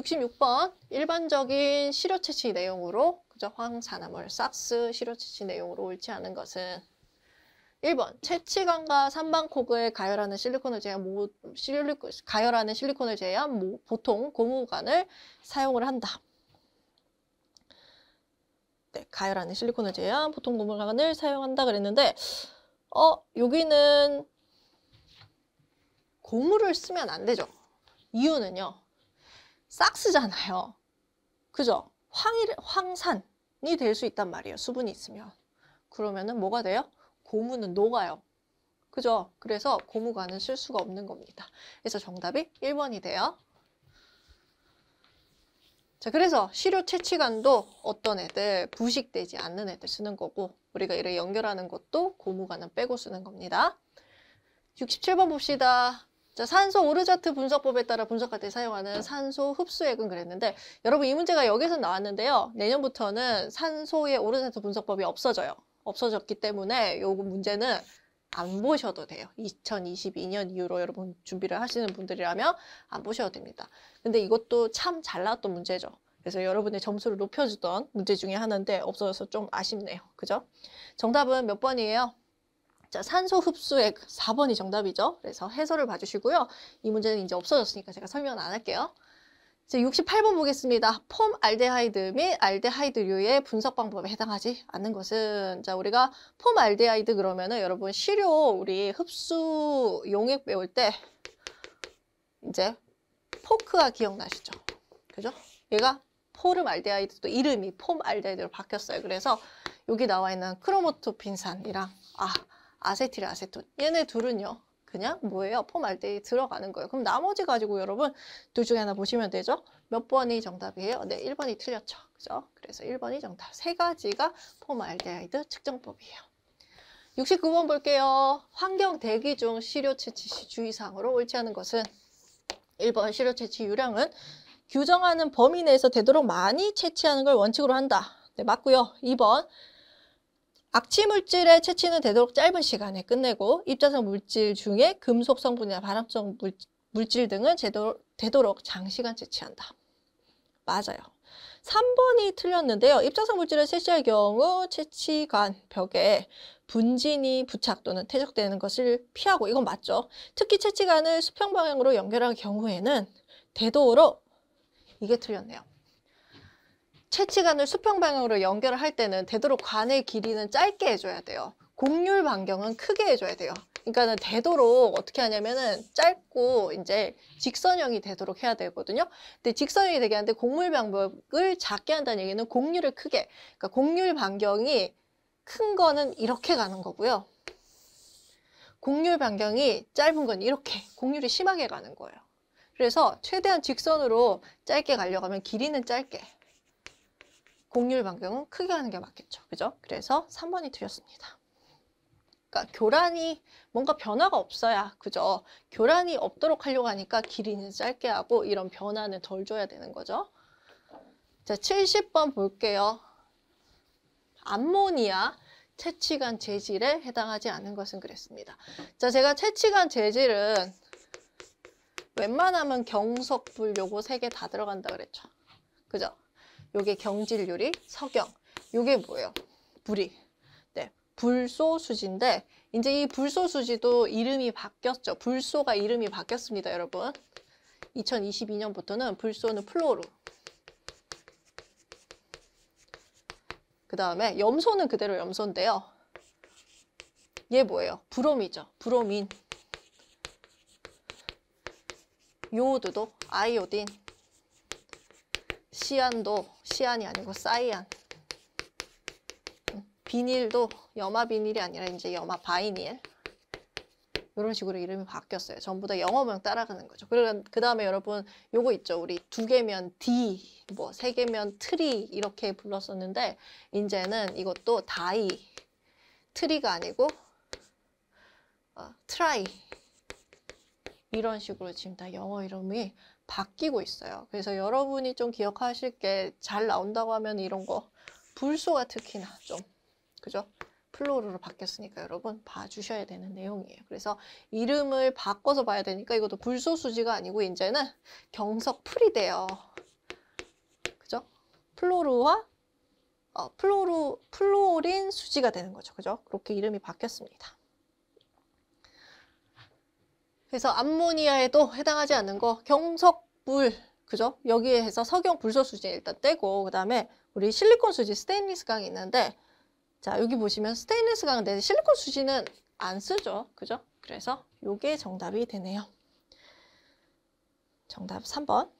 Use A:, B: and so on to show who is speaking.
A: 66번 일반적인 시료 채취 내용으로 그저 황산화물 싹스 시료 채취 내용으로 옳지 않은 것은 1번 채취관과 산방그에 가열하는 실리콘을 제외한 모, 실리 가열하는 실리콘을 제외한 모, 보통 고무관을 사용을 한다. 네, 가열하는 실리콘을 제외한 보통 고무관을 사용한다 그랬는데 어 여기는 고무를 쓰면 안 되죠. 이유는요. 싹스잖아요. 그죠? 황일, 황산이 될 수 있단 말이에요. 수분이 있으면. 그러면은 뭐가 돼요? 고무는 녹아요. 그죠? 그래서 고무관은 쓸 수가 없는 겁니다. 그래서 정답이 1번이 돼요. 자, 그래서 시료 채취관도 어떤 애들, 부식되지 않는 애들 쓰는 거고 우리가 이를 연결하는 것도 고무관은 빼고 쓰는 겁니다. 67번 봅시다. 자, 산소 오르자트 분석법에 따라 분석할 때 사용하는 산소 흡수액은 그랬는데 여러분 이 문제가 여기서 나왔는데요. 내년부터는 산소의 오르자트 분석법이 없어져요. 없어졌기 때문에 이 문제는 안 보셔도 돼요. 2022년 이후로 여러분 준비를 하시는 분들이라면 안 보셔도 됩니다. 근데 이것도 참 잘 나왔던 문제죠. 그래서 여러분의 점수를 높여주던 문제 중에 하나인데 없어져서 좀 아쉽네요. 그죠? 정답은 몇 번이에요? 자, 산소 흡수액 4번이 그 정답이죠. 그래서 해설을 봐주시고요. 이 문제는 이제 없어졌으니까 제가 설명은 안 할게요. 제 68번 보겠습니다. 폼 알데하이드 및 알데하이드류의 분석 방법에 해당하지 않는 것은 자 우리가 폼 알데하이드 그러면은 여러분 시료 우리 흡수 용액 배울 때 이제 포크가 기억나시죠? 그죠? 얘가 포름 알데하이드도 이름이 폼 알데하이드로 바뀌었어요. 그래서 여기 나와 있는 크로모토빈산이랑 아 아세틸 아세톤 얘네 둘은요 그냥 뭐예요? 폼알데히 들어가는 거예요. 그럼 나머지 가지고 여러분 둘 중에 하나 보시면 되죠? 몇 번이 정답이에요? 네, 1번이 틀렸죠. 그죠? 그래서 1번이 정답. 세 가지가 폼알데히드 측정법이에요. 69번 볼게요. 환경 대기 중 시료 채취 시 주의사항으로 옳지 않은 것은 1번 시료 채취 유량은 규정하는 범위 내에서 되도록 많이 채취하는 걸 원칙으로 한다. 네, 맞고요. 2번 악취 물질의 채취는 되도록 짧은 시간에 끝내고 입자성 물질 중에 금속 성분이나 발암성 물질 등은 제도, 되도록 장시간 채취한다. 맞아요. 3번이 틀렸는데요. 입자성 물질을 채취할 경우 채취관 벽에 분진이 부착 또는 퇴적되는 것을 피하고 이건 맞죠. 특히 채취관을 수평 방향으로 연결한 경우에는 되도록 이게 틀렸네요. 채취관을 수평 방향으로 연결을 할 때는 되도록 관의 길이는 짧게 해줘야 돼요. 곡률 반경은 크게 해줘야 돼요. 그러니까는 되도록 어떻게 하냐면은 짧고 이제 직선형이 되도록 해야 되거든요. 근데 직선형이 되게 하는데 곡률 방법을 작게 한다는 얘기는 곡률을 크게. 그러니까 곡률 반경이 큰 거는 이렇게 가는 거고요. 곡률 반경이 짧은 건 이렇게 곡률이 심하게 가는 거예요. 그래서 최대한 직선으로 짧게 가려고 하면 길이는 짧게 공률 반경은 크게 하는 게 맞겠죠. 그죠? 그래서 3번이 틀렸습니다. 그러니까 교란이 뭔가 변화가 없어야 그죠? 교란이 없도록 하려고 하니까 길이는 짧게 하고 이런 변화는 덜 줘야 되는 거죠. 자, 70번 볼게요. 암모니아 채취관 재질에 해당하지 않는 것은 그랬습니다. 자, 제가 채취관 재질은 웬만하면 경석불 요거 세개다 들어간다 그랬죠. 그죠? 요게 경질 유리 석영. 요게 뭐예요? 불이. 네. 불소수지인데 이제 이 불소수지도 이름이 바뀌었죠. 불소가 이름이 바뀌었습니다, 여러분. 2022년부터는 불소는 플로로. 그 다음에 염소는 그대로 염소인데요. 얘 뭐예요? 브롬이죠. 브로민. 요오드도 아이오딘. 시안도 시안이 아니고 사이안 비닐도 염화 비닐이 아니라 이제 염화 바이닐 이런 식으로 이름이 바뀌었어요. 전부 다 영어 명 따라가는 거죠. 그그 다음에 여러분 요거 있죠. 우리 두 개면 D, 뭐세 개면 트리 이렇게 불렀었는데 이제는 이것도 다이, 트리가 아니고 어, 트라이 이런 식으로 지금 다 영어 이름이 바뀌고 있어요. 그래서 여러분이 좀 기억하실 게 잘 나온다고 하면 이런 거 불소가 특히나 좀 그죠? 플로로로 바뀌었으니까 여러분 봐주셔야 되는 내용이에요. 그래서 이름을 바꿔서 봐야 되니까 이것도 불소수지가 아니고 이제는 경석풀이 돼요. 그죠? 플로루와 어, 플로루, 플로린 수지가 되는 거죠. 그죠? 그렇게 이름이 바뀌었습니다. 그래서 암모니아에도 해당하지 않는 거 경석불 그죠? 여기에 해서 석영 불소 수지 일단 떼고 그 다음에 우리 실리콘 수지 스테인리스 강이 있는데 자 여기 보시면 스테인리스 강인데 실리콘 수지는 안 쓰죠 그죠? 그래서 요게 정답이 되네요 정답 3번